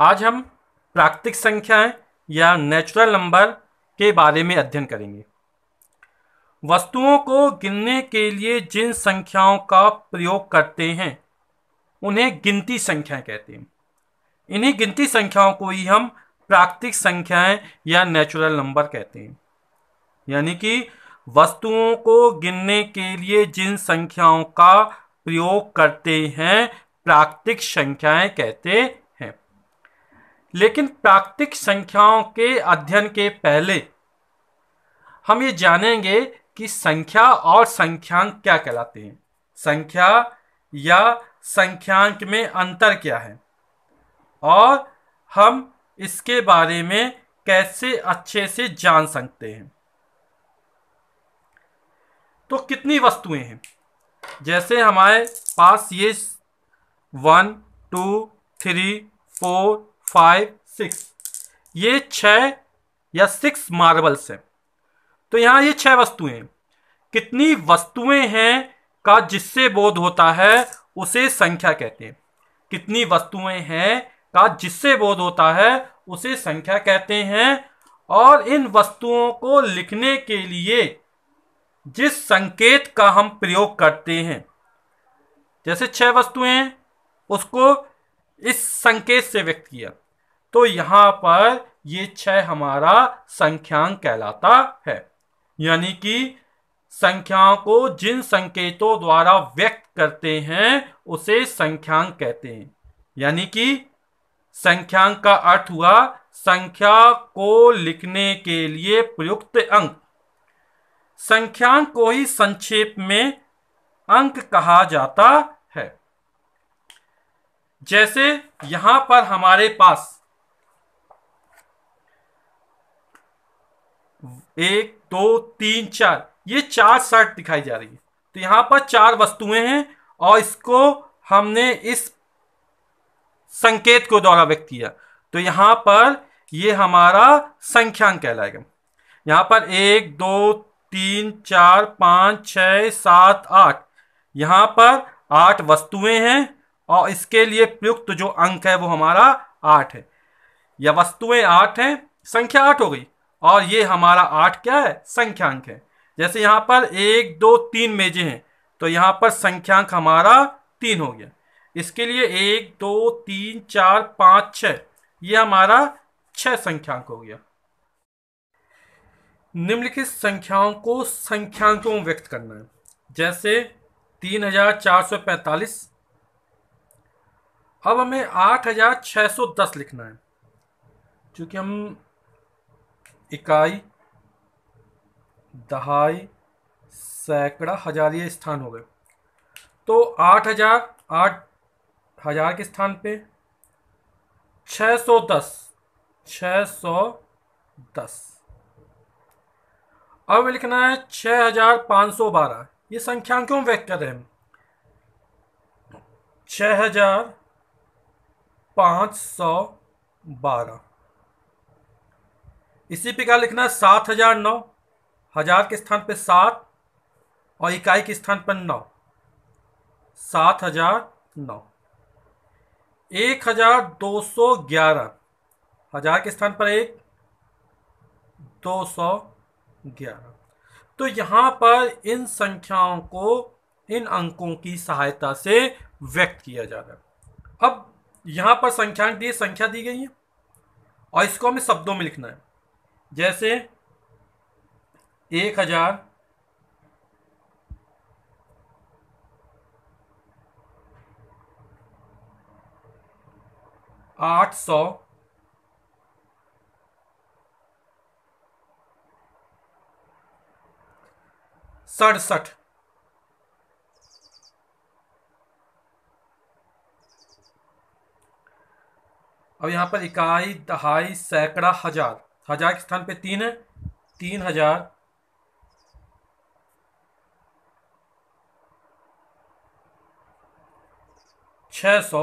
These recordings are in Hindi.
आज हम प्राकृतिक संख्याएं या नेचुरल नंबर के बारे में अध्ययन करेंगे वस्तुओं को गिनने के लिए जिन संख्याओं का प्रयोग करते हैं उन्हें गिनती संख्याएं कहते हैं इन्हीं गिनती संख्याओं को ही हम प्राकृतिक संख्याएं या नेचुरल नंबर कहते हैं यानी कि वस्तुओं को गिनने के लिए जिन संख्याओं का प्रयोग करते हैं प्राकृतिक संख्याएं कहते लेकिन प्राकृतिक संख्याओं के अध्ययन के पहले हम ये जानेंगे कि संख्या और संख्यांक क्या कहलाते हैं संख्या या संख्यांक में अंतर क्या है और हम इसके बारे में कैसे अच्छे से जान सकते हैं तो कितनी वस्तुएं हैं जैसे हमारे पास ये one two three four five six ये छः या सिक्स मार्बल्स हैं तो यहाँ ये छह वस्तुएं कितनी वस्तुएं हैं का जिससे बोध होता है उसे संख्या कहते हैं कितनी वस्तुएं हैं का जिससे बोध होता है उसे संख्या कहते हैं और इन वस्तुओं को लिखने के लिए जिस संकेत का हम प्रयोग करते हैं जैसे छह वस्तुएं हैं उसको इस संकेत से व्यक्त किया तो यहां पर ये छह हमारा संख्यांक कहलाता है यानी कि संख्याओं को जिन संकेतों द्वारा व्यक्त करते हैं उसे संख्यांक कहते हैं यानी कि संख्यांक का अर्थ हुआ संख्या को लिखने के लिए प्रयुक्त अंक संख्यांक को ही संक्षेप में अंक कहा जाता है जैसे यहां पर हमारे पास एक दो तीन चार ये चार शर्ट दिखाई जा रही है तो यहाँ पर चार वस्तुएं हैं और इसको हमने इस संकेत को द्वारा व्यक्त किया तो यहाँ पर ये हमारा संख्यांक कहलाएगा यहाँ पर एक दो तीन चार पाँच छ सात आठ यहाँ पर आठ वस्तुएं हैं और इसके लिए प्रयुक्त जो अंक है वो हमारा आठ है यह वस्तुएं आठ हैं संख्या आठ हो गई और ये हमारा आठ क्या है संख्यांक है जैसे यहाँ पर एक दो तीन मेजे हैं तो यहाँ पर संख्यांक हमारा तीन हो गया इसके लिए एक दो तीन चार पाँच छ ये हमारा छः संख्यांक हो गया निम्नलिखित संख्याओं को संख्यांकों में व्यक्त करना है जैसे तीन हजार चार सौ पैंतालीस अब हमें आठ हजार छह सौ दस लिखना है क्योंकि हम इकाई दहाई सैकड़ा हजार ये स्थान हो गए तो आठ हजार आठ हजार के स्थान पे छ सौ दस छ सौ दस अब लिखना है छ हजार पाँच सौ बारह ये संख्या क्यों वेक्टर है छ हजार पाँच सौ बारह इसी प्रकार लिखना है सात हजार नौ हजार के स्थान पर सात और इकाई के स्थान पर नौ सात हजार नौ एक हजार दो सौ ग्यारह हजार के स्थान पर एक दो सौ ग्यारह तो यहां पर इन संख्याओं को इन अंकों की सहायता से व्यक्त किया जा रहा है अब यहां पर संख्या दी संख्या दी गई है और इसको हमें शब्दों में लिखना है जैसे एक हजार आठ सौ सड़सठ अब यहां पर इकाई दहाई सैकड़ा हजार हजार के स्थान पे तीन है तीन हजार छ सौ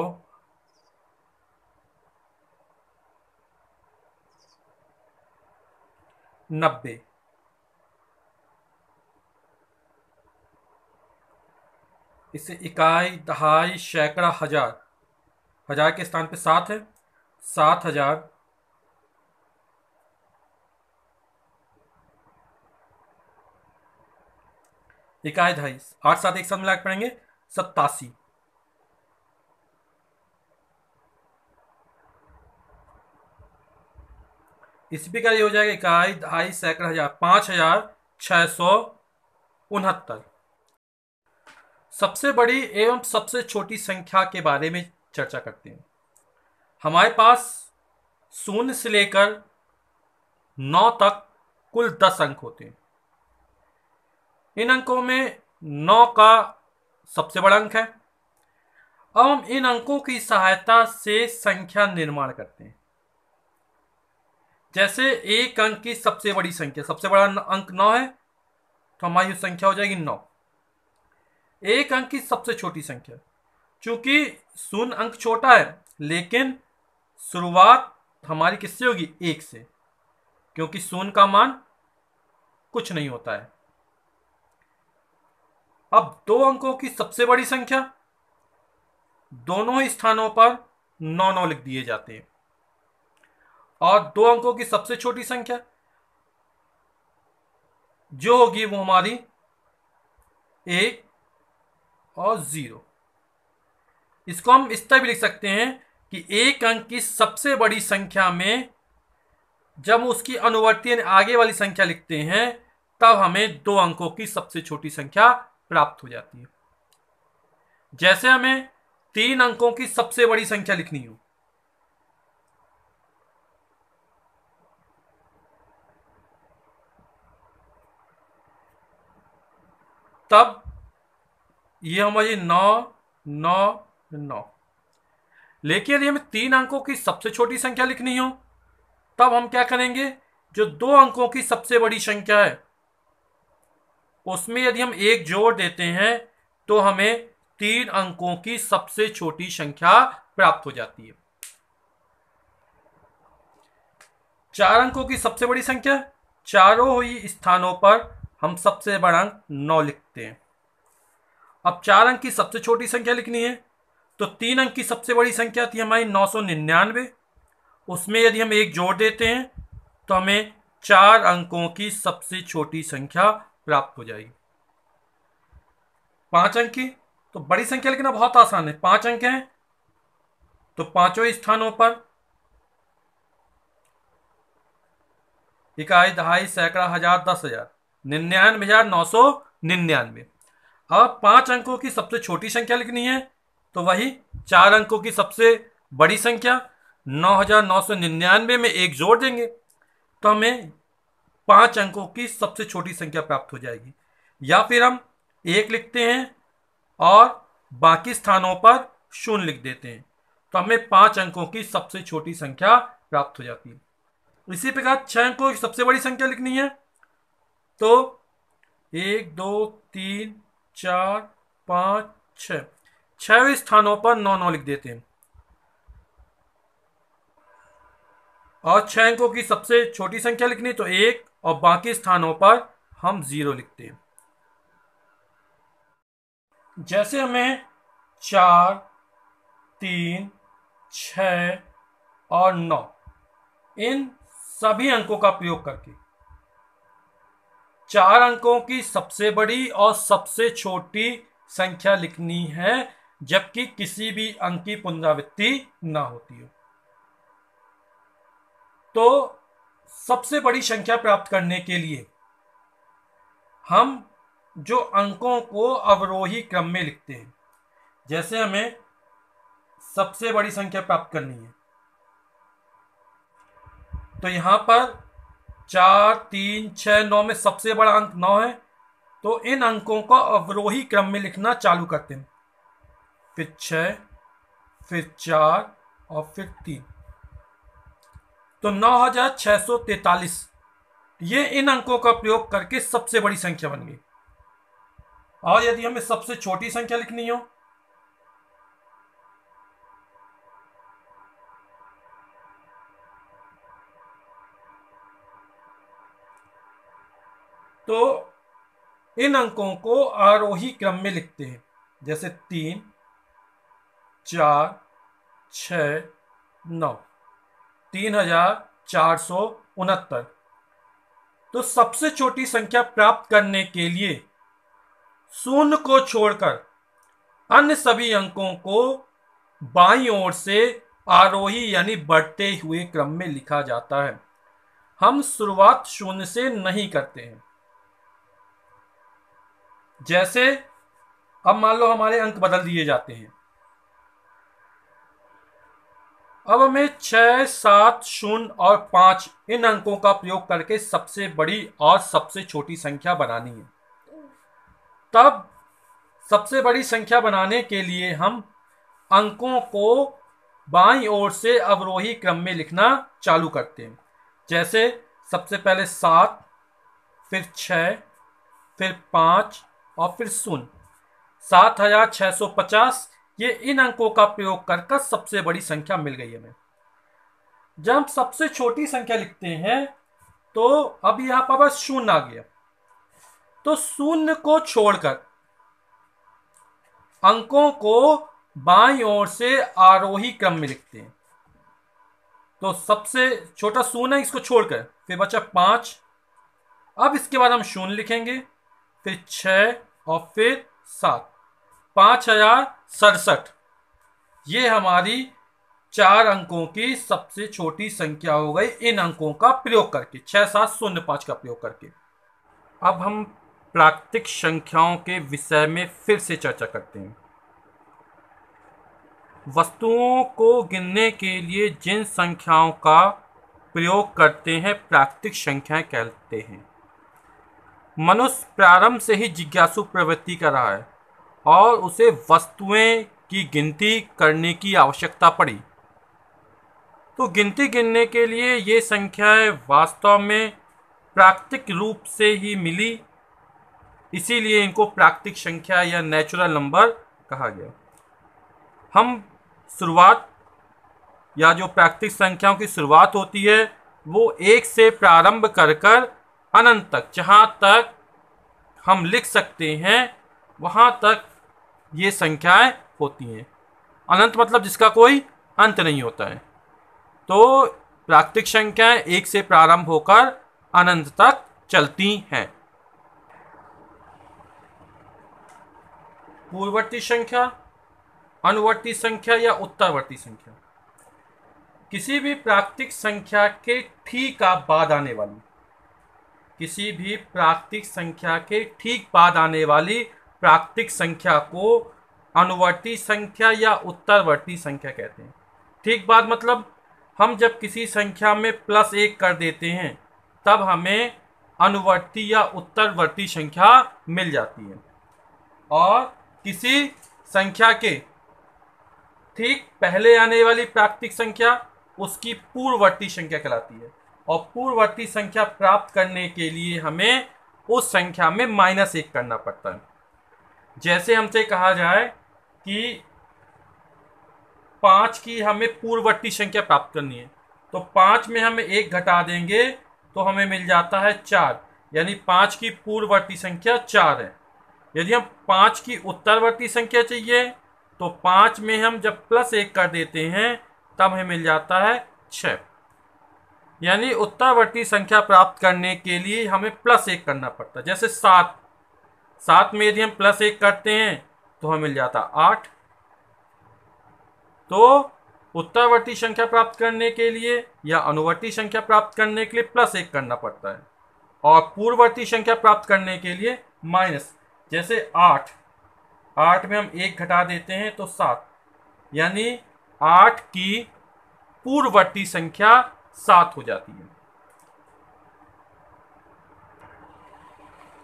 नब्बे इससे इकाई दहाई सैकड़ा हजार हजार के स्थान पे सात है सात हजार इकाई ढाई आठ सात एक साथ मिलाकर पढ़ेंगे सत्तासी इसी प्रकार ये हो जाएगा इकाई ढाई सैकड़ हजार पांच हजार छ सौ उनहत्तर सबसे बड़ी एवं सबसे छोटी संख्या के बारे में चर्चा करते हैं हमारे पास शून्य से लेकर नौ तक कुल दस अंक होते हैं इन अंकों में नौ का सबसे बड़ा अंक है अब हम इन अंकों की सहायता से संख्या निर्माण करते हैं जैसे एक अंक की सबसे बड़ी संख्या सबसे बड़ा अंक नौ है तो हमारी संख्या हो जाएगी नौ एक अंक की सबसे छोटी संख्या चूंकि शून्य अंक छोटा है लेकिन शुरुआत हमारी किससे होगी एक से क्योंकि शून्य का मान कुछ नहीं होता है अब दो अंकों की सबसे बड़ी संख्या दोनों स्थानों पर नौ नौ लिख दिए जाते हैं और दो अंकों की सबसे छोटी संख्या जो होगी वो हमारी एक और जीरो इसको हम इस तरह भी लिख सकते हैं कि एक अंक की सबसे बड़ी संख्या में जब उसकी अनुवर्ती आगे वाली संख्या लिखते हैं तब हमें दो अंकों की सबसे छोटी संख्या प्राप्त हो जाती है जैसे हमें तीन अंकों की सबसे बड़ी संख्या लिखनी हो तब ये हमारी नौ नौ नौ लेकिन यदि हमें तीन अंकों की सबसे छोटी संख्या लिखनी हो तब हम क्या करेंगे जो दो अंकों की सबसे बड़ी संख्या है उसमें यदि हम एक जोड़ देते हैं तो हमें तीन अंकों की सबसे छोटी संख्या प्राप्त हो जाती है चार अंकों की सबसे बड़ी संख्या चारों ही स्थानों पर हम सबसे बड़ा अंक नौ लिखते हैं अब चार अंक की सबसे छोटी संख्या लिखनी है तो तीन अंक की सबसे बड़ी संख्या थी हमारी नौ सौ निन्यानवे उसमें यदि हम एक जोड़ देते हैं तो हमें चार अंकों की सबसे छोटी संख्या प्राप्त हो जाएगी पांच अंक की तो बड़ी संख्या लिखना बहुत आसान है पांच अंक हैं तो पांचों स्थानों पर इकाई दहाई सैकड़ा हजार दस हजार निन्यानवे हजार नौ सौ निन्यानवे अब पांच अंकों की सबसे छोटी संख्या लिखनी है तो वही चार अंकों की सबसे बड़ी संख्या नौ हजार नौ सौ निन्यानवे में एक जोड़ देंगे तो हमें पांच अंकों की सबसे छोटी संख्या प्राप्त हो जाएगी या फिर हम एक लिखते हैं और बाकी स्थानों पर शून्य लिख देते हैं तो हमें पांच अंकों की सबसे छोटी संख्या प्राप्त हो जाती है इसी प्रकार छह अंकों की सबसे बड़ी संख्या लिखनी है तो एक दो तीन चार पांच छ छह स्थानों पर नौ नौ लिख देते हैं और छह अंकों की सबसे छोटी संख्या लिखनी तो एक और बाकी स्थानों पर हम ज़ीरो लिखते हैं जैसे हमें चार तीन छ और नौ इन सभी अंकों का प्रयोग करके चार अंकों की सबसे बड़ी और सबसे छोटी संख्या लिखनी है जबकि किसी भी अंक की पुनरावृत्ति ना होती हो तो सबसे बड़ी संख्या प्राप्त करने के लिए हम जो अंकों को अवरोही क्रम में लिखते हैं जैसे हमें सबसे बड़ी संख्या प्राप्त करनी है तो यहां पर चार तीन छ नौ में सबसे बड़ा अंक नौ है तो इन अंकों को अवरोही क्रम में लिखना चालू करते हैं फिर छ फिर चार और फिर तीन तो नौ हजार छह सौ तैतालीस ये इन अंकों का प्रयोग करके सबसे बड़ी संख्या बन गई और यदि हमें सबसे छोटी संख्या लिखनी हो तो इन अंकों को आरोही क्रम में लिखते हैं जैसे तीन चार छ नौ तीन हजार चार सौ उनहत्तर तो सबसे छोटी संख्या प्राप्त करने के लिए शून्य को छोड़कर अन्य सभी अंकों को बाई ओर से आरोही यानी बढ़ते हुए क्रम में लिखा जाता है हम शुरुआत शून्य से नहीं करते हैं जैसे अब मान लो हमारे अंक बदल दिए जाते हैं अब हमें छः सात शून्य और पाँच इन अंकों का प्रयोग करके सबसे बड़ी और सबसे छोटी संख्या बनानी है तब सबसे बड़ी संख्या बनाने के लिए हम अंकों को बाई ओर से अवरोही क्रम में लिखना चालू करते हैं जैसे सबसे पहले सात फिर छ फिर पाँच और फिर शून्य सात हजार छः सौ पचास ये इन अंकों का प्रयोग कर सबसे बड़ी संख्या मिल गई हमें जब हम सबसे छोटी संख्या लिखते हैं तो अब यहां पर बस शून्य आ गया तो शून्य को छोड़कर अंकों को बाई ओर से आरोही क्रम में लिखते हैं तो सबसे छोटा शून्य इसको छोड़कर फिर बचा पांच अब इसके बाद हम शून्य लिखेंगे फिर छ और फिर सात पांच हजार सड़सठ ये हमारी चार अंकों की सबसे छोटी संख्या हो गई इन अंकों का प्रयोग करके छह सात शून्य पांच का प्रयोग करके अब हम प्राकृतिक संख्याओं के विषय में फिर से चर्चा करते हैं वस्तुओं को गिनने के लिए जिन संख्याओं का प्रयोग करते हैं प्राकृतिक संख्याएं कहते हैं मनुष्य प्रारंभ से ही जिज्ञासु प्रवृत्ति कर रहा है और उसे वस्तुएं की गिनती करने की आवश्यकता पड़ी तो गिनती गिनने के लिए ये संख्याएं वास्तव में प्राकृतिक रूप से ही मिली इसीलिए इनको प्राकृतिक संख्या या नेचुरल नंबर कहा गया हम शुरुआत या जो प्राकृतिक संख्याओं की शुरुआत होती है वो एक से प्रारंभ कर कर अनंत तक जहाँ तक हम लिख सकते हैं वहाँ तक ये संख्याएं होती हैं अनंत मतलब जिसका कोई अंत नहीं होता है तो प्राकृतिक संख्याएं एक से प्रारंभ होकर अनंत तक चलती हैं पूर्ववर्ती संख्या अनुवर्ती संख्या या उत्तरवर्ती संख्या किसी भी प्राकृतिक संख्या के ठीक का बाद आने वाली किसी भी प्राकृतिक संख्या के ठीक बाद आने वाली प्राकृतिक संख्या को अनुवर्ती संख्या या उत्तरवर्ती संख्या कहते हैं ठीक बात मतलब हम जब किसी संख्या में प्लस एक कर देते हैं तब हमें अनुवर्ती या उत्तरवर्ती संख्या मिल जाती है और किसी संख्या के ठीक पहले आने वाली प्राकृतिक संख्या उसकी पूर्ववर्ती संख्या कहलाती है और पूर्ववर्ती संख्या प्राप्त करने के लिए हमें उस संख्या में माइनस एक करना पड़ता है जैसे हमसे कहा जाए कि पाँच की हमें पूर्ववर्ती संख्या प्राप्त करनी है तो पाँच में हम एक घटा देंगे तो हमें मिल जाता है चार यानी पाँच की पूर्ववर्ती संख्या चार है यदि हम पाँच की उत्तरवर्ती संख्या चाहिए तो पाँच में हम जब प्लस एक कर देते हैं तब हमें मिल जाता है छ यानी उत्तरवर्ती संख्या प्राप्त करने के लिए हमें प्लस एक करना पड़ता है जैसे सात सात में यदि हम प्लस एक करते हैं तो हमें मिल जाता आठ तो उत्तरवर्ती संख्या प्राप्त करने के लिए या अनुवर्ती संख्या प्राप्त करने के लिए प्लस एक करना पड़ता है और पूर्ववर्ती संख्या प्राप्त करने के लिए माइनस जैसे आठ आठ में हम एक घटा देते हैं तो सात यानी आठ की पूर्ववर्ती संख्या सात हो जाती है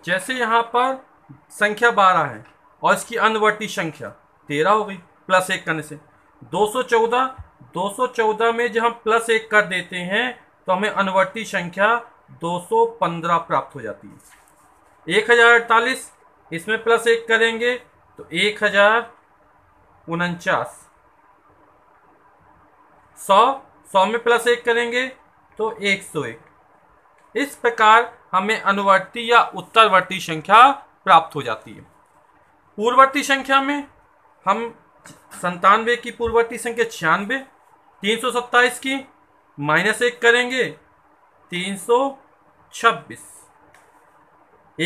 जैसे यहां पर संख्या बारह है और इसकी अनवर्ती संख्या तेरह हो गई प्लस एक करने से दो सौ चौदह दो सौ चौदह में जब हम प्लस एक कर देते हैं तो हमें अनवर्ती संख्या दो सौ पंद्रह प्राप्त हो जाती है एक हज़ार अड़तालीस इसमें प्लस एक करेंगे तो एक हज़ार उनचास सौ सौ में प्लस एक करेंगे तो एक सौ एक इस प्रकार हमें अनुवर्ती या उत्तरवर्ती संख्या प्राप्त हो जाती है पूर्ववर्ती संख्या में हम संतानवे की पूर्ववर्ती संख्या छियानवे तीन सौ सत्ताईस की माइनस एक करेंगे तीन सौ छब्बीस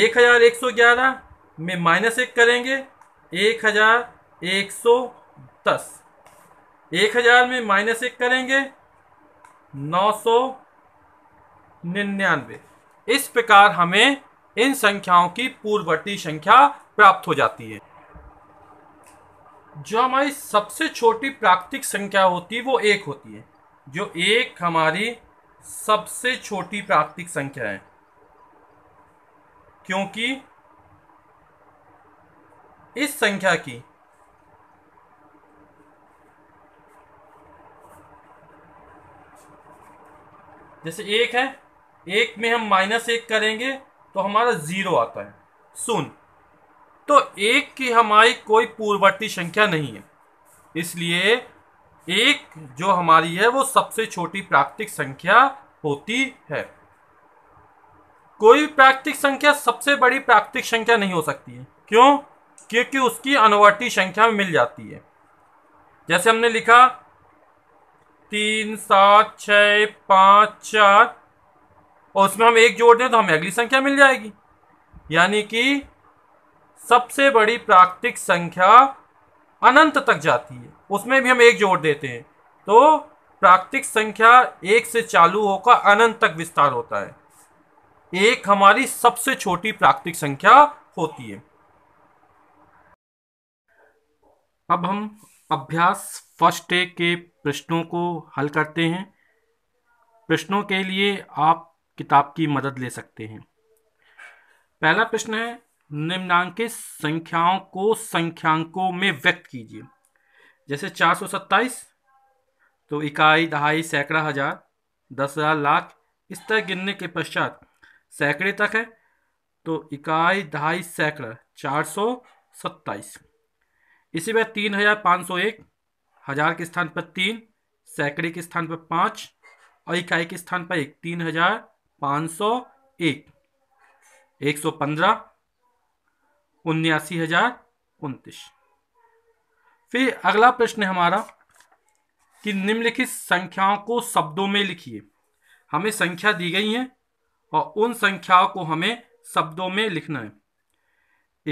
एक हज़ार एक सौ ग्यारह में माइनस एक करेंगे एक हज़ार एक सौ दस एक हज़ार में माइनस एक करेंगे नौ सौ निन्यानवे इस प्रकार हमें इन संख्याओं की पूर्ववर्ती संख्या प्राप्त हो जाती है जो हमारी सबसे छोटी प्राकृतिक संख्या होती है वो एक होती है जो एक हमारी सबसे छोटी प्राकृतिक संख्या है क्योंकि इस संख्या की जैसे एक है एक में हम माइनस एक करेंगे तो हमारा ज़ीरो आता है सुन तो एक की हमारी कोई पूर्ववर्ती संख्या नहीं है इसलिए एक जो हमारी है वो सबसे छोटी प्राकृतिक संख्या होती है कोई प्राकृतिक संख्या सबसे बड़ी प्राकृतिक संख्या नहीं हो सकती है क्यों क्योंकि उसकी अनुवर्ती संख्या में मिल जाती है जैसे हमने लिखा तीन सात छ पाँच चार और उसमें हम एक जोड़ दें तो हमें अगली संख्या मिल जाएगी यानी कि सबसे बड़ी प्राकृतिक संख्या अनंत तक जाती है उसमें भी हम एक जोड़ देते हैं तो प्राकृतिक संख्या एक से चालू होकर अनंत तक विस्तार होता है एक हमारी सबसे छोटी प्राकृतिक संख्या होती है अब हम अभ्यास फर्स्ट डे के प्रश्नों को हल करते हैं प्रश्नों के लिए आप किताब की मदद ले सकते हैं पहला प्रश्न है निम्नांकित संख्याओं को संख्यांकों में व्यक्त कीजिए जैसे चार सौ सत्ताईस तो इकाई दहाई सैकड़ा हजार दस हजार लाख इस तरह गिनने के पश्चात सैकड़े तक है तो इकाई दहाई सैकड़ा चार सौ सत्ताईस इसी में तीन हजार पाँच सौ एक हजार के स्थान पर तीन सैकड़े के स्थान पर पाँच और इकाई के स्थान पर एक तीन हजार पाँच सौ एक एक सौ पंद्रह उन्यासी हजार उन्तीस फिर अगला प्रश्न है हमारा कि निम्नलिखित संख्याओं को शब्दों में लिखिए हमें संख्या दी गई है और उन संख्याओं को हमें शब्दों में लिखना है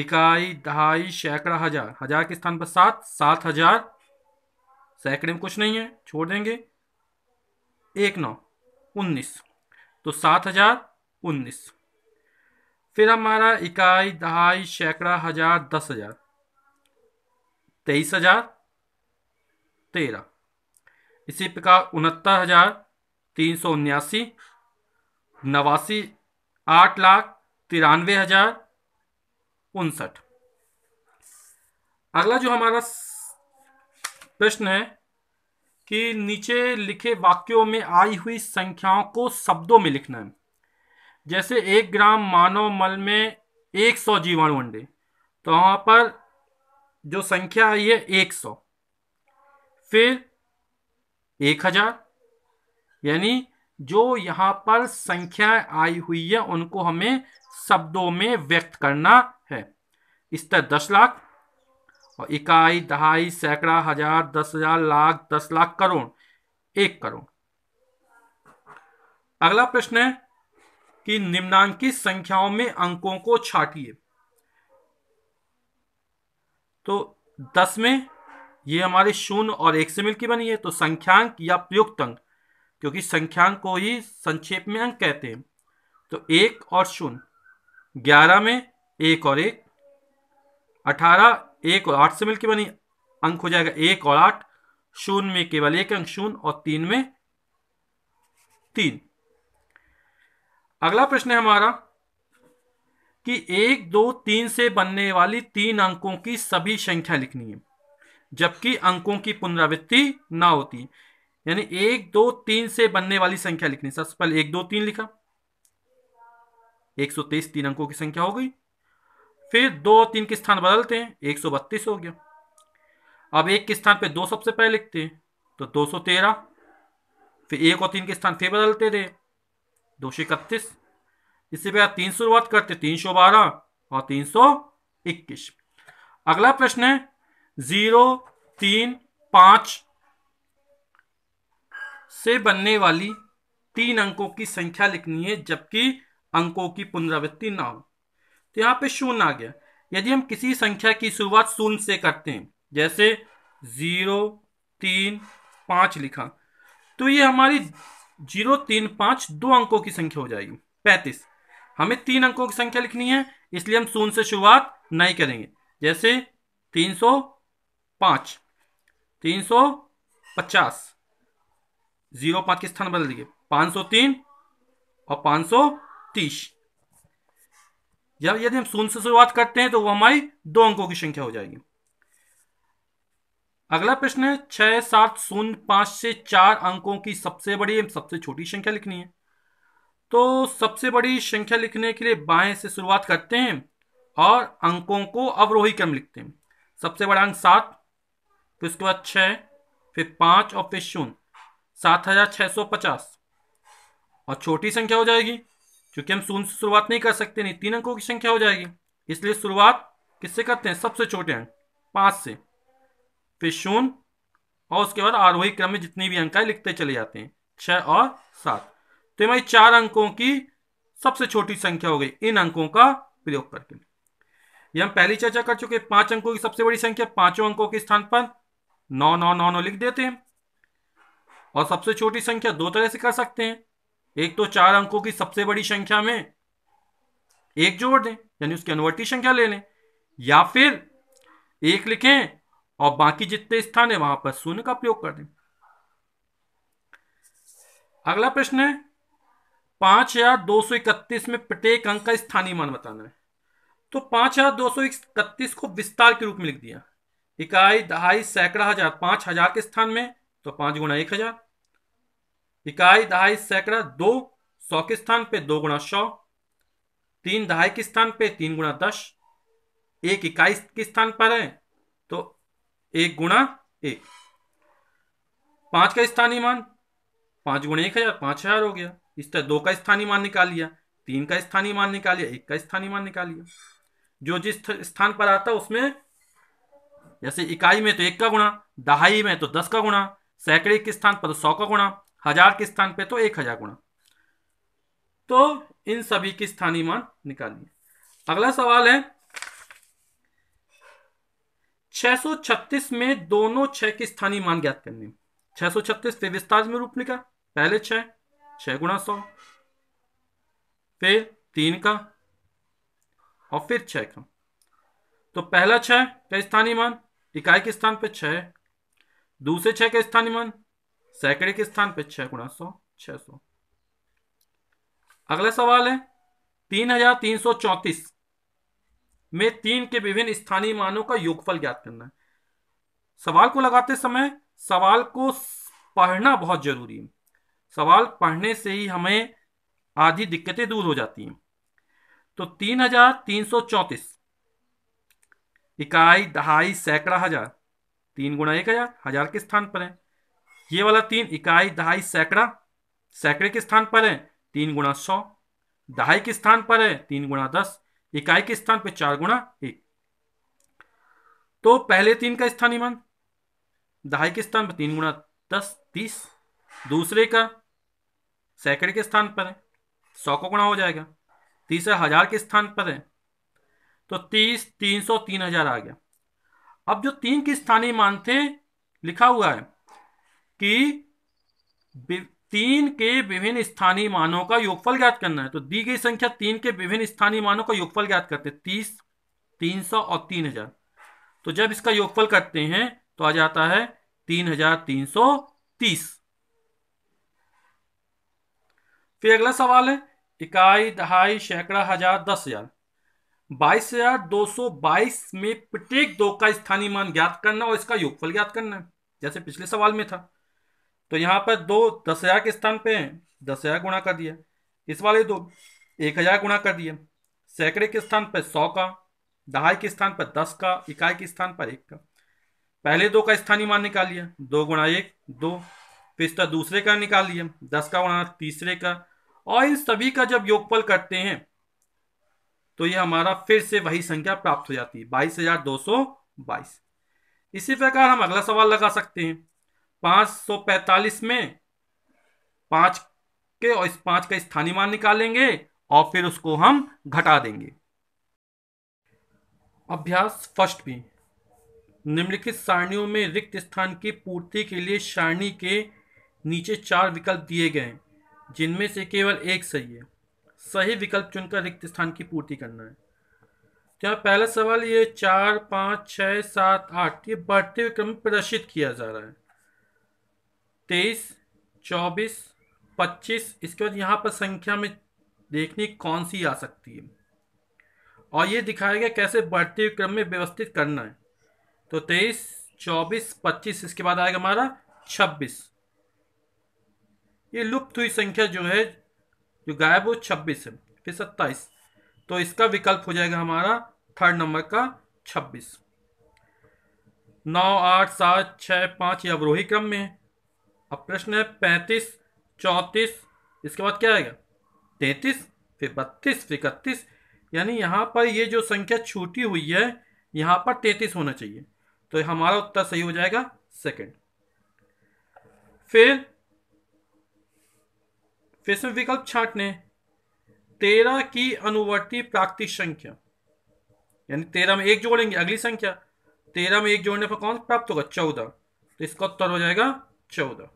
इकाई दहाई सैकड़ा हजार हजार के स्थान पर सात सात हजार सैकड़े में कुछ नहीं है छोड़ देंगे एक नौ उन्नीस तो सात हजार उन्नीस फिर हमारा इकाई दहाई सैकड़ा हजार दस हजार तेईस हजार तेरह इसी प्रकार उनहत्तर हजार तीन सौ उन्यासी नवासी आठ लाख तिरानवे हजार उनसठ अगला जो हमारा प्रश्न है कि नीचे लिखे वाक्यों में आई हुई संख्याओं को शब्दों में लिखना है जैसे एक ग्राम मानव मल में एक सौ जीवाणु अंडे तो वहाँ पर जो संख्या आई है एक सौ फिर एक हजार यानी जो यहाँ पर संख्याएं आई हुई है उनको हमें शब्दों में व्यक्त करना है इस तरह दस लाख और इकाई दहाई सैकड़ा हजार दस हजार लाख दस लाख करोड़ एक करोड़ अगला प्रश्न है कि निम्नांकित संख्याओं में अंकों को छाटिए तो दस में ये हमारे शून्य और एक से मिलकर बनी है तो संख्यांक या प्रयुक्त अंक क्योंकि संख्यांक को ही संक्षेप में अंक कहते हैं तो एक और शून्य ग्यारह में एक और एक अठारह एक और आठ से मिलकर बनी अंक हो जाएगा एक और आठ शून्य में केवल एक अंक शून्य और तीन में तीन अगला प्रश्न है हमारा कि एक दो तीन से बनने वाली तीन अंकों की सभी संख्या लिखनी है जबकि अंकों की पुनरावृत्ति ना होती यानी एक दो तीन से बनने वाली संख्या लिखनी सबसे पहले एक दो तीन लिखा एक सौ तेईस तीन अंकों की संख्या हो गई फिर दो तीन के स्थान बदलते हैं एक सौ बत्तीस हो गया अब एक के स्थान पे दो सबसे पहले लिखते हैं तो दो सौ तेरह फिर एक और तीन के स्थान फिर बदलते थे दो सौ इकतीस इससे पहले तीन शुरुआत करते तीन सौ बारह और तीन सौ इक्कीस अगला प्रश्न है जीरो तीन पांच से बनने वाली तीन अंकों की संख्या लिखनी है जबकि अंकों की पुनरावृत्ति ना हो तो यहाँ पे शून्य आ गया यदि हम किसी संख्या की शुरुआत शून्य से करते हैं जैसे जीरो तीन पाँच लिखा तो ये हमारी जीरो तीन पाँच दो अंकों की संख्या हो जाएगी पैंतीस हमें तीन अंकों की संख्या लिखनी है इसलिए हम शून्य से शुरुआत नहीं करेंगे जैसे तीन सौ पाँच तीन सौ पचास जीरो पाँच के स्थान बदल दिए पाँच सौ तीन और पाँच सौ तीस जब यदि हम शून्य से शुरुआत करते हैं तो वो हमारी दो अंकों की संख्या हो जाएगी अगला प्रश्न है छह सात शून्य पांच से चार अंकों की सबसे बड़ी सबसे छोटी संख्या लिखनी है तो सबसे बड़ी संख्या लिखने के लिए बाएं से शुरुआत करते हैं और अंकों को अवरोही क्रम लिखते हैं सबसे बड़ा अंक सात फिर उसके बाद छह फिर पांच और फिर शून्य सात हजार छह सौ पचास और छोटी संख्या हो जाएगी क्योंकि हम शून्य से शुरुआत नहीं कर सकते नहीं तीन अंकों की संख्या हो जाएगी इसलिए शुरुआत किससे करते हैं सबसे छोटे अंक पांच से फिर शून्य और उसके बाद आरोही क्रम में जितनी भी अंक है लिखते चले जाते हैं छह और सात तो हमारी चार अंकों की सबसे छोटी संख्या हो गई इन अंकों का प्रयोग करके ये हम पहली चर्चा कर चुके पांच अंकों की सबसे बड़ी संख्या पांचों अंकों के स्थान पर नौ नौ नौ नौ लिख देते हैं और सबसे छोटी संख्या दो तरह से कर सकते हैं एक तो चार अंकों की सबसे बड़ी संख्या में एक जोड़ दें यानी उसकी अनुवर्ती संख्या ले लें या फिर एक लिखें और बाकी जितने स्थान है वहां पर शून्य का प्रयोग कर दें अगला प्रश्न है पांच हजार दो सौ इकतीस में प्रत्येक अंक का स्थानीय मान बताना है तो पांच हजार दो सौ इकतीस को विस्तार के रूप में लिख दिया इकाई दहाई सैकड़ा हजार पांच हजार के स्थान में तो पांच गुणा एक हजार इकाई दहाई सैकड़ा दो सौ के स्थान पे दो गुणा सौ तीन दहाई के स्थान पे तीन गुणा दस एक इकाई के स्थान पर है तो एक गुणा एक पांच का स्थानीय मान पांच गुणा एक हजार पांच हजार हो गया इस तरह दो का स्थानीय मान निकाल लिया तीन का स्थानीय मान निकाल लिया एक का स्थानीय मान निकाल लिया जो जिस स्थान पर आता है उसमें जैसे इकाई में तो एक का गुणा दहाई में तो दस का गुणा सैकड़े के स्थान पर तो सौ का गुणा हजार के स्थान पे तो एक हजार गुणा तो इन सभी की स्थानीय मान निकालिए अगला सवाल है 636 में दोनों छह की स्थानीय मान ज्ञात करने छह सौ छत्तीस विस्तार में रूप लिखा पहले छह छह गुणा सौ फिर तीन का और फिर छह का तो पहला छह का स्थानीय मान इकाई के स्थान पर छह दूसरे छह का स्थानीय मान सैकड़े के स्थान पर छह गुणा सौ छह सौ अगला सवाल है तीन हजार तीन सौ चौंतीस में तीन के विभिन्न स्थानीय मानों का योगफल ज्ञात करना है सवाल को लगाते समय सवाल को पढ़ना बहुत जरूरी है सवाल पढ़ने से ही हमें आधी दिक्कतें दूर हो जाती हैं तो तीन हजार तीन सौ चौंतीस इकाई दहाई सैकड़ा हजार तीन गुणा एक हजार हजार के स्थान पर है ये वाला तीन इकाई दहाई सैकड़ा सैकड़े के स्थान पर है तीन गुणा सौ दहाई के स्थान पर है तीन गुणा दस इकाई के स्थान पर चार गुणा एक तो पहले तीन का स्थान ईमान दहाई के स्थान पर तीन गुणा दस तीस दूसरे का सैकड़े के स्थान पर है सौ को गुणा हो जाएगा तीसरा हजार के स्थान पर है तो तीस तीन सौ तीन हजार आ गया अब जो तीन के स्थानीय मान थे लिखा हुआ है कि तीन के विभिन्न स्थानीय मानों का योगफल ज्ञात करना है तो दी गई संख्या तीन के विभिन्न स्थानीय मानों का योगफल ज्ञात करते हैं तीस तीन सौ और तीन हजार तो जब इसका योगफल करते हैं तो आ जाता है तीन हजार तीन सौ तीस फिर अगला सवाल है इकाई दहाई सैकड़ा हजार दस हजार बाईस हजार दो सौ बाईस में प्रत्येक दो का स्थानीय मान ज्ञात करना और इसका योगफल ज्ञात करना है जैसे पिछले सवाल में था तो यहाँ पर दो दस हजार के स्थान पे हैं दस हजार गुणा कर दिया इस वाले दो एक हजार गुणा कर दिया सैकड़े के स्थान पर सौ का दहाई के स्थान पर दस का इकाई के स्थान पर एक का पहले दो का स्थानीय मान निकाल लिया दो गुणा एक दो फिर इसका दूसरे का निकाल लिया दस का गुणा तीसरे का और इन सभी का जब योगफल करते हैं तो ये हमारा फिर से वही संख्या प्राप्त हो जाती है बाईस हजार दो सौ बाईस इसी प्रकार हम अगला सवाल लगा सकते हैं पांच सौ पैंतालीस में पांच के और इस पांच का स्थानीय मान निकालेंगे और फिर उसको हम घटा देंगे अभ्यास फर्स्ट भी निम्नलिखित सारणियों में रिक्त स्थान की पूर्ति के लिए सारणी के नीचे चार विकल्प दिए गए जिनमें से केवल एक सही है सही विकल्प चुनकर रिक्त स्थान की पूर्ति करना है तो पहला सवाल ये चार पाँच छः सात आठ ये बढ़ते हुए क्रम में प्रदर्शित किया जा रहा है तेईस चौबीस पच्चीस इसके बाद यहाँ पर संख्या में देखनी कौन सी आ सकती है और ये दिखाएगा कैसे बढ़ते हुए क्रम में व्यवस्थित करना है तो तेईस चौबीस पच्चीस इसके बाद आएगा हमारा छब्बीस ये लुप्त हुई संख्या जो है जो गायब वो छब्बीस है फिर सत्ताईस तो इसका विकल्प हो जाएगा हमारा थर्ड नंबर का छब्बीस नौ आठ सात छः पाँच ये अवरोही क्रम में है अब प्रश्न है पैंतीस चौंतीस इसके बाद क्या आएगा तैतीस फिर बत्तीस फिर इकतीस यानी यहाँ पर ये जो संख्या छूटी हुई है यहाँ पर तैतीस होना चाहिए तो हमारा उत्तर सही हो जाएगा सेकंड फिर फिर से विकल्प छाटने तेरह की अनुवर्ती प्राकृतिक संख्या यानी तेरह में एक जोड़ेंगे अगली संख्या तेरह में एक जोड़ने पर कौन प्राप्त होगा चौदह तो इसका उत्तर हो जाएगा चौदह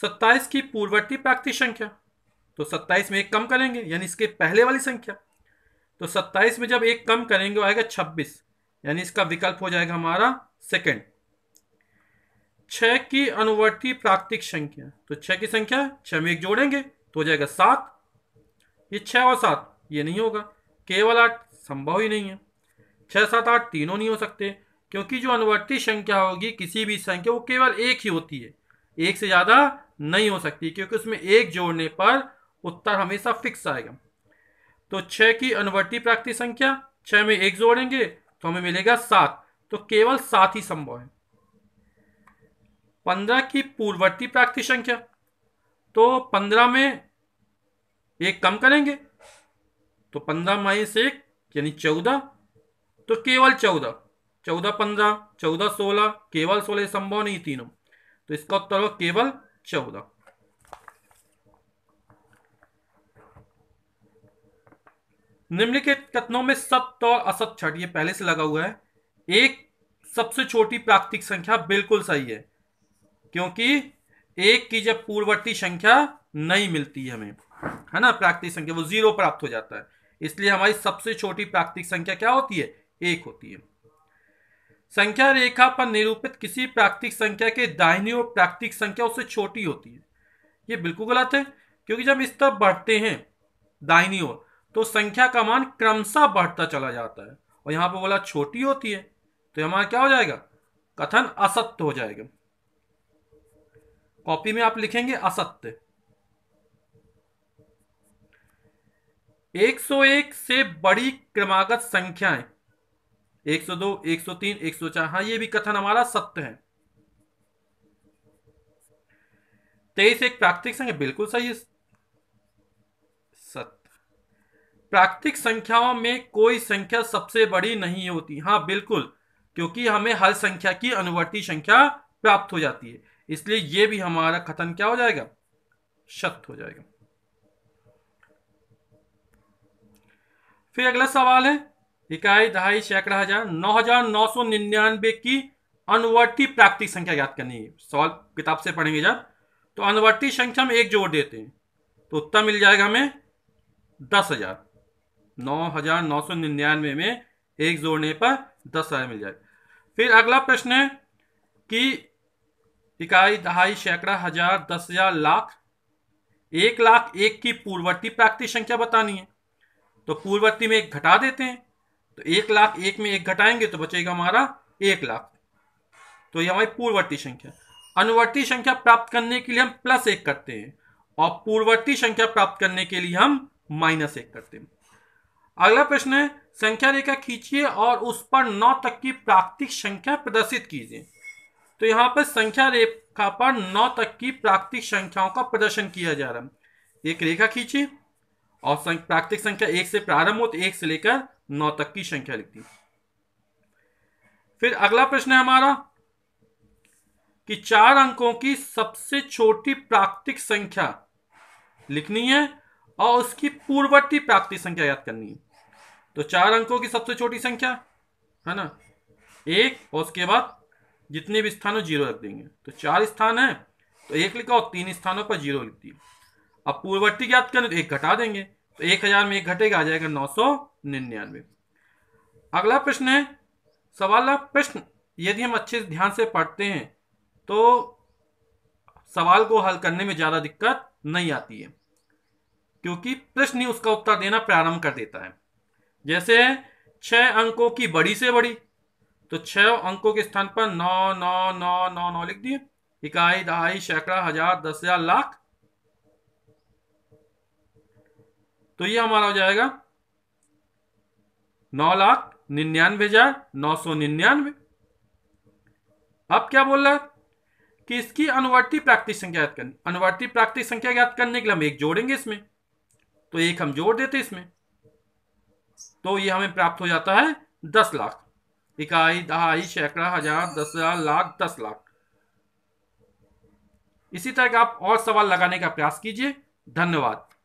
सत्ताईस की पूर्ववर्ती प्राप्ति संख्या तो सत्ताईस में एक कम करेंगे यानी इसके पहले वाली संख्या तो सत्ताईस में जब एक कम करेंगे आएगा छब्बीस यानी इसका विकल्प हो जाएगा हमारा सेकेंड छ की अनुवर्ती प्राकृतिक संख्या तो छह की संख्या छह में एक जोड़ेंगे तो हो जाएगा सात ये छह और सात ये नहीं होगा केवल आठ संभव ही नहीं है छह सात आठ तीनों नहीं हो सकते क्योंकि जो अनुवर्ती संख्या होगी किसी भी संख्या वो केवल एक ही होती है एक से ज़्यादा नहीं हो सकती क्योंकि उसमें एक जोड़ने पर उत्तर हमेशा फिक्स आएगा तो छह की अनुवर्ती प्राप्ति संख्या छह में एक जोड़ेंगे तो हमें मिलेगा सात तो केवल सात ही संभव है पंद्रह की पूर्ववर्ती प्राप्ति संख्या तो पंद्रह में एक कम करेंगे तो पंद्रह माइनस एक यानी चौदह तो केवल चौदह चौदह पंद्रह चौदह सोलह केवल सोलह संभव नहीं तीनों तो इसका उत्तर होगा केवल चौदह निम्नलिखित कथनों में सत्य और असत छठ ये पहले से लगा हुआ है एक सबसे छोटी प्राकृतिक संख्या बिल्कुल सही है क्योंकि एक की जब पूर्ववर्ती संख्या नहीं मिलती है हमें है ना प्राकृतिक संख्या वो जीरो प्राप्त हो जाता है इसलिए हमारी सबसे छोटी प्राकृतिक संख्या क्या होती है एक होती है संख्या रेखा पर निरूपित किसी प्राकृतिक संख्या के दाहिनी और प्राकृतिक संख्या उससे छोटी होती है ये बिल्कुल गलत है क्योंकि जब इस तरफ बढ़ते हैं दाहिनी ओर तो संख्या का मान क्रमशः बढ़ता चला जाता है और यहां पर बोला छोटी होती है तो हमारा क्या हो जाएगा कथन असत्य हो जाएगा कॉपी में आप लिखेंगे असत्य 101 से बड़ी क्रमागत संख्याएं एक सौ दो एक सौ तीन एक सौ चार हाँ ये भी कथन हमारा सत्य है तेईस एक प्राकृतिक संख्या बिल्कुल सही है सत्य प्राकृतिक संख्याओं में कोई संख्या सबसे बड़ी नहीं होती हाँ बिल्कुल क्योंकि हमें हर संख्या की अनुवर्ती संख्या प्राप्त हो जाती है इसलिए यह भी हमारा कथन क्या हो जाएगा सत्य हो जाएगा फिर अगला सवाल है इकाई दहाई सैकड़ा हजार नौ हजार नौ सौ निन्यानवे की अनुवर्ती प्राप्ति संख्या ज्ञात करनी है सवाल किताब से पढ़ेंगे जब तो अनुवर्ती संख्या में एक जोड़ देते हैं तो उत्तर मिल जाएगा हमें दस हजार नौ हजार नौ सौ निन्यानवे में एक जोड़ने पर दस हजार मिल जाएगा फिर अगला प्रश्न है कि इकाई दहाई सैकड़ा हजार दस हजार लाख एक लाख एक की पूर्ववर्ती प्राप्ति संख्या बतानी है तो पूर्ववर्ती में एक घटा देते हैं तो एक लाख एक में एक घटाएंगे तो बचेगा हमारा एक लाख तो ये हमारी पूर्ववर्ती संख्या अनुवर्ती संख्या प्राप्त करने के लिए हम प्लस एक करते हैं और पूर्ववर्ती संख्या प्राप्त करने के लिए हम माइनस एक करते हैं अगला प्रश्न है संख्या रेखा खींचिए और उस पर नौ तक की प्राकृतिक संख्या प्रदर्शित कीजिए तो यहाँ पर संख्या रेखा पर नौ तक की प्राकृतिक संख्याओं का प्रदर्शन किया जा रहा है एक रेखा खींचिए और प्राकृतिक संख्या एक से प्रारंभ हो तो एक से लेकर नौ तक की संख्या लिखती फिर अगला प्रश्न है हमारा कि चार अंकों की सबसे छोटी प्राकृतिक संख्या लिखनी है और उसकी पूर्ववर्ती प्राकृतिक संख्या याद करनी है तो चार अंकों की सबसे छोटी संख्या है ना एक और उसके बाद जितने भी स्थानों जीरो रख देंगे तो चार स्थान है तो एक लिखा और तीन स्थानों पर जीरो लिख दिए अब पूर्ववर्ती याद करें तो एक घटा देंगे तो एक हजार में एक घटेगा आ जाएगा नौ सौ निन्यानवे अगला प्रश्न है सवाल प्रश्न यदि हम अच्छे ध्यान से पढ़ते हैं तो सवाल को हल करने में ज़्यादा दिक्कत नहीं आती है क्योंकि प्रश्न ही उसका उत्तर देना प्रारंभ कर देता है जैसे छह अंकों की बड़ी से बड़ी तो छह अंकों के स्थान पर नौ नौ नौ नौ नौ लिख दिए इकाई दहाई सैकड़ा हजार दस हजार लाख तो ये हमारा हो जाएगा नौ लाख निन्यानवे हजार नौ सौ निन्यानवे अब क्या बोल रहा है कि इसकी अनुवर्ती प्राकृतिक संख्या याद करनी अनुवर्ती प्राकृतिक संख्या याद करने के लिए हम एक जोड़ेंगे इसमें तो एक हम जोड़ देते इसमें तो ये हमें प्राप्त हो जाता है दस लाख इकाई दहाई सैकड़ा हजार दस हजार लाख दस लाख इसी तरह का आप और सवाल लगाने का प्रयास कीजिए धन्यवाद